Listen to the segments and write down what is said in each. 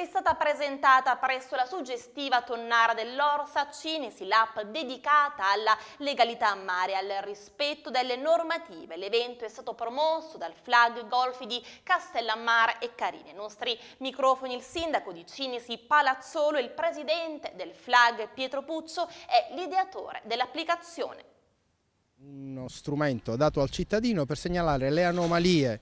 è stata presentata presso la suggestiva tonnara dell'Orsa Cinesi l'app dedicata alla legalità a mare e al rispetto delle normative. L'evento è stato promosso dal Flag Golf di Castellammare e Carini. I nostri microfoni il sindaco di Cinesi Palazzolo, il presidente del Flag Pietro Puccio e l'ideatore dell'applicazione. Uno strumento dato al cittadino per segnalare le anomalie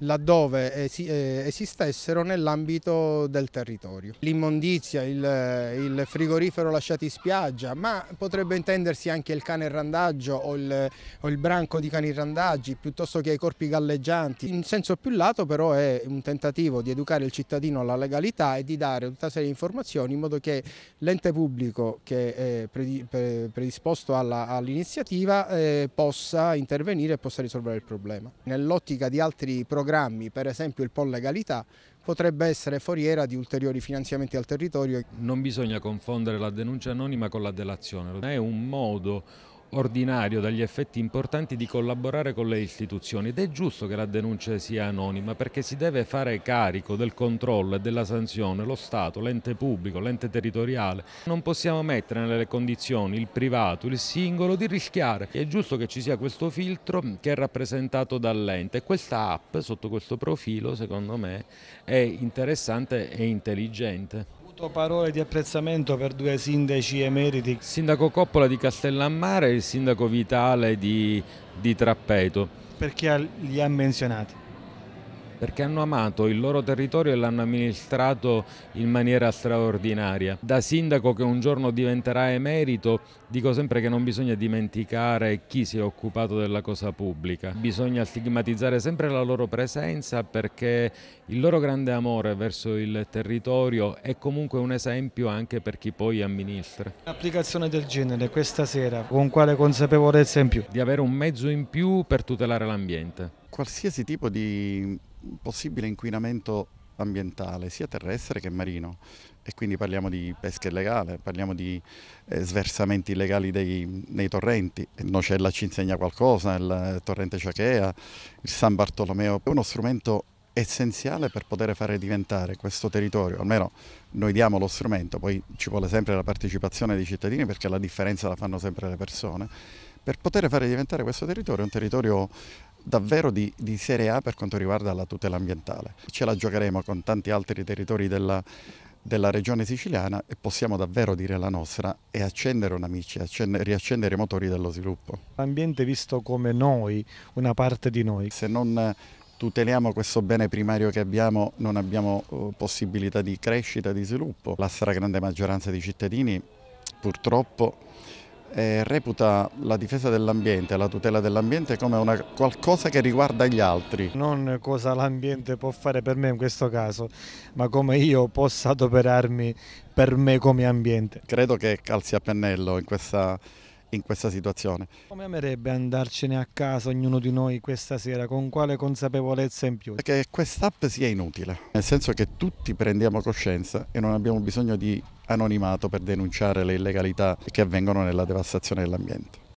laddove eh, esistessero nell'ambito del territorio. L'immondizia, il, il, frigorifero lasciato in spiaggia, ma potrebbe intendersi anche il cane randaggio o il, o il branco di cani randaggi piuttosto che i corpi galleggianti. In senso più lato però è un tentativo di educare il cittadino alla legalità e di dare tutta una serie di informazioni in modo che l'ente pubblico che è predisposto all'iniziativa all eh, possa intervenire e possa risolvere il problema. Nell'ottica di altri programmi programmi, per esempio il POL Legalità, potrebbe essere foriera di ulteriori finanziamenti al territorio. Non bisogna confondere la denuncia anonima con la delazione, è un modo ordinario dagli effetti importanti di collaborare con le istituzioni ed è giusto che la denuncia sia anonima perché si deve fare carico del controllo e della sanzione lo Stato, l'ente pubblico, l'ente territoriale. Non possiamo mettere nelle condizioni il privato, il singolo di rischiare. È giusto che ci sia questo filtro che è rappresentato dall'ente e questa app sotto questo profilo secondo me è interessante e intelligente parole di apprezzamento per due sindaci emeriti. sindaco Coppola di Castellammare e il sindaco Vitale di, di Trappeto. Perché li ha menzionati? perché hanno amato il loro territorio e l'hanno amministrato in maniera straordinaria. Da sindaco che un giorno diventerà emerito, dico sempre che non bisogna dimenticare chi si è occupato della cosa pubblica. Bisogna stigmatizzare sempre la loro presenza perché il loro grande amore verso il territorio è comunque un esempio anche per chi poi amministra. Un'applicazione del genere questa sera, con quale consapevolezza in più? Di avere un mezzo in più per tutelare l'ambiente. Qualsiasi tipo di possibile inquinamento ambientale sia terrestre che marino e quindi parliamo di pesca illegale, parliamo di eh, sversamenti illegali dei, nei torrenti, il Nocella ci insegna qualcosa, il torrente Ciachea, il San Bartolomeo, è uno strumento essenziale per poter fare diventare questo territorio, almeno noi diamo lo strumento, poi ci vuole sempre la partecipazione dei cittadini perché la differenza la fanno sempre le persone, per poter fare diventare questo territorio un territorio davvero di, di, serie A per quanto riguarda la tutela ambientale. Ce la giocheremo con tanti altri territori della, della regione siciliana e possiamo davvero dire la nostra e accendere un amici, riaccendere i motori dello sviluppo. L'ambiente visto come noi, una parte di noi. Se non eh, tuteliamo questo bene primario che abbiamo non abbiamo eh, possibilità di crescita, di sviluppo. La stragrande maggioranza dei cittadini purtroppo eh, reputa la difesa dell'ambiente, la tutela dell'ambiente come una, qualcosa che riguarda gli altri. Non cosa l'ambiente può fare per me in questo caso, ma come io possa adoperarmi per me come ambiente. Credo che calzi a pennello in questa in questa situazione. Come amerebbe andarcene a casa ognuno di noi questa sera? Con quale consapevolezza in più? Che quest'app sia inutile, nel senso che tutti prendiamo coscienza e non abbiamo bisogno di anonimato per denunciare le illegalità che avvengono nella devastazione dell'ambiente.